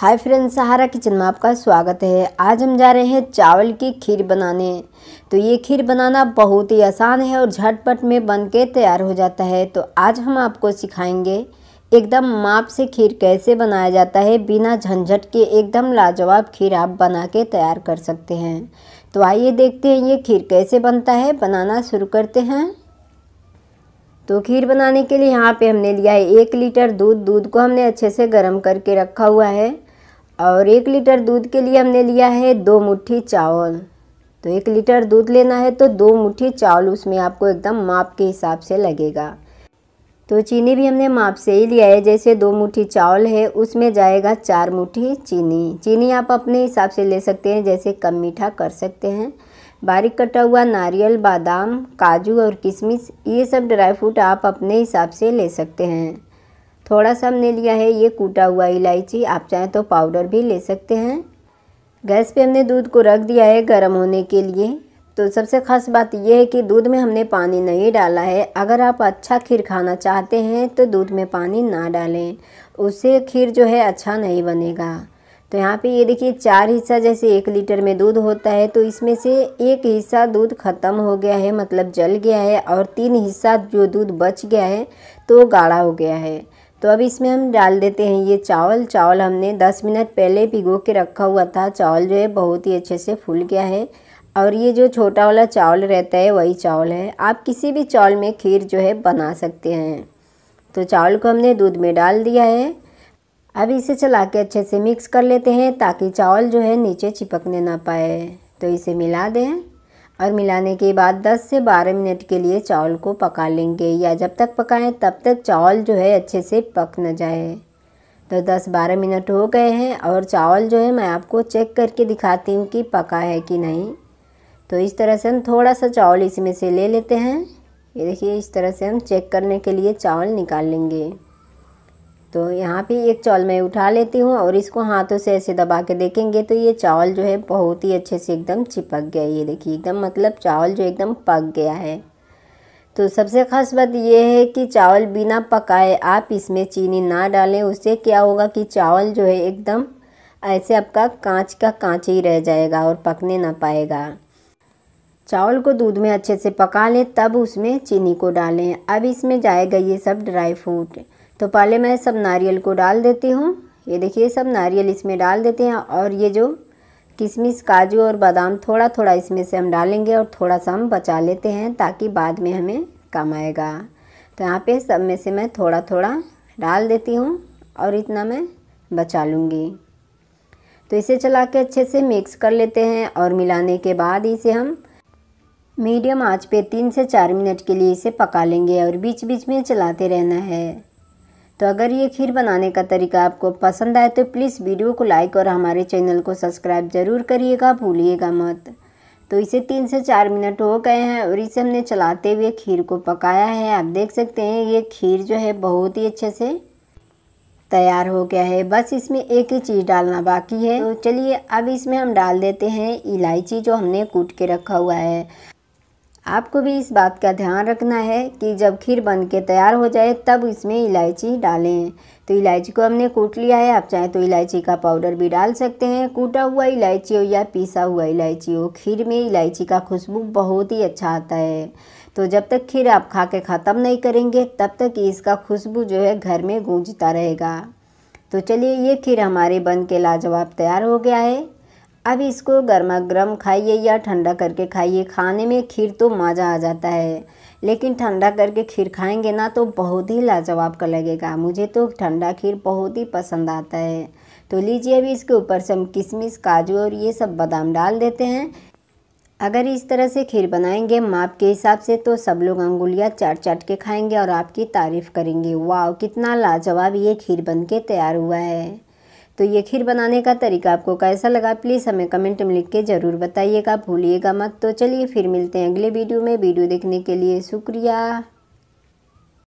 hi friends सहारा kitchen में आपका स्वागत है आज हम जा रहे हैं चावल की खीर बनाने तो ये खीर बनाना बहुत ही आसान है और झटपट में बन के तैयार हो जाता है तो आज हम आपको सिखाएंगे एकदम माप से खीर कैसे बनाया जाता है बिना झंझट के एकदम लाजवाब खीर आप बना के तैयार कर सकते हैं तो आइए देखते हैं ये खीर कैसे बनता है बनाना शुरू करते हैं तो खीर बनाने के लिए यहाँ पे हमने लिया है एक लीटर दूध दूध को हमने अच्छे से गर्म करके रखा हुआ है और एक लीटर दूध के लिए हमने लिया है दो मुट्ठी चावल तो एक लीटर दूध लेना है तो दो मुट्ठी चावल उसमें आपको एकदम माप के हिसाब से लगेगा तो चीनी भी हमने माप से ही लिया है जैसे दो मुट्ठी चावल है उसमें जाएगा चार मुट्ठी चीनी चीनी आप अपने हिसाब से ले सकते हैं जैसे कम मीठा कर सकते हैं बारीक कटा हुआ नारियल बादाम काजू और किशमिश ये सब ड्राई फ्रूट आप अपने हिसाब से ले सकते हैं थोड़ा सा हमने लिया है ये कूटा हुआ इलायची आप चाहें तो पाउडर भी ले सकते हैं गैस पे हमने दूध को रख दिया है गर्म होने के लिए तो सबसे ख़ास बात यह है कि दूध में हमने पानी नहीं डाला है अगर आप अच्छा खीर खाना चाहते हैं तो दूध में पानी ना डालें उससे खीर जो है अच्छा नहीं बनेगा तो यहाँ पे ये देखिए चार हिस्सा जैसे एक लीटर में दूध होता है तो इसमें से एक हिस्सा दूध ख़त्म हो गया है मतलब जल गया है और तीन हिस्सा जो दूध बच गया है तो गाढ़ा हो गया है तो अब इसमें हम डाल देते हैं ये चावल चावल हमने 10 मिनट पहले भिगो के रखा हुआ था चावल जो है बहुत ही अच्छे से फूल गया है और ये जो छोटा वाला चावल रहता है वही चावल है आप किसी भी चावल में खीर जो है बना सकते हैं तो चावल को हमने दूध में डाल दिया है अब इसे चला के अच्छे से मिक्स कर लेते हैं ताकि चावल जो है नीचे चिपकने ना पाए तो इसे मिला दें और मिलाने के बाद 10 से 12 मिनट के लिए चावल को पका लेंगे या जब तक पकाएं तब तक चावल जो है अच्छे से पक न जाए तो 10-12 मिनट हो गए हैं और चावल जो है मैं आपको चेक करके दिखाती हूँ कि पका है कि नहीं तो इस तरह से हम थोड़ा सा चावल इसमें से ले लेते हैं ये देखिए इस तरह से हम चेक करने के लिए चावल निकाल लेंगे तो यहाँ पे एक चावल मैं उठा लेती हूँ और इसको हाथों से ऐसे दबा के देखेंगे तो ये चावल जो है बहुत ही अच्छे से एकदम चिपक गया ये देखिए एकदम मतलब चावल जो एकदम पक गया है तो सबसे ख़ास बात यह है कि चावल बिना पकाए आप इसमें चीनी ना डालें उससे क्या होगा कि चावल जो है एकदम ऐसे आपका कांच का कांच ही रह जाएगा और पकने ना पाएगा चावल को दूध में अच्छे से पका लें तब उसमें चीनी को डालें अब इसमें जाएगा ये सब ड्राई फ्रूट तो पहले मैं सब नारियल को डाल देती हूँ ये देखिए सब नारियल इसमें डाल देते हैं और ये जो किशमिश काजू और बादाम थोड़ा थोड़ा इसमें से हम डालेंगे और थोड़ा सा हम बचा लेते हैं ताकि बाद में हमें कम आएगा तो यहाँ पे सब में से मैं थोड़ा थोड़ा डाल देती हूँ और इतना मैं बचा लूँगी तो इसे चला के अच्छे से मिक्स कर लेते हैं और मिलाने के बाद इसे हम मीडियम आँच पर तीन से चार मिनट के लिए इसे पका लेंगे और बीच बीच में चलाते रहना है तो अगर ये खीर बनाने का तरीका आपको पसंद आए तो प्लीज़ वीडियो को लाइक और हमारे चैनल को सब्सक्राइब ज़रूर करिएगा भूलिएगा मत तो इसे तीन से चार मिनट हो गए हैं और इसे हमने चलाते हुए खीर को पकाया है आप देख सकते हैं ये खीर जो है बहुत ही अच्छे से तैयार हो गया है बस इसमें एक ही चीज़ डालना बाकी है तो चलिए अब इसमें हम डाल देते हैं इलायची जो हमने कूट के रखा हुआ है आपको भी इस बात का ध्यान रखना है कि जब खीर बन के तैयार हो जाए तब इसमें इलायची डालें तो इलायची को हमने कूट लिया है आप चाहें तो इलायची का पाउडर भी डाल सकते हैं कूटा हुआ इलायची हो या पीसा हुआ इलायची हो खीर में इलायची का खुशबू बहुत ही अच्छा आता है तो जब तक खीर आप खा के ख़त्म नहीं करेंगे तब तक इसका खुशबू जो है घर में गूंजता रहेगा तो चलिए ये खीर हमारे बन के लाजवाब तैयार हो गया है अब इसको गर्मा गर्म खाइए या ठंडा करके खाइए खाने में खीर तो मज़ा आ जाता है लेकिन ठंडा करके खीर खाएंगे ना तो बहुत ही लाजवाब का लगेगा मुझे तो ठंडा खीर बहुत ही पसंद आता है तो लीजिए अभी इसके ऊपर से हम किशमिश काजू और ये सब बादाम डाल देते हैं अगर इस तरह से खीर बनाएंगे माप के हिसाब से तो सब लोग अंगुलियाँ चाट चाट के खाएंगे और आपकी तारीफ़ करेंगे वाह कितना लाजवाब ये खीर बन के तैयार हुआ है तो ये खीर बनाने का तरीका आपको कैसा लगा प्लीज़ हमें कमेंट में लिख के ज़रूर बताइएगा भूलिएगा मत तो चलिए फिर मिलते हैं अगले वीडियो में वीडियो देखने के लिए शुक्रिया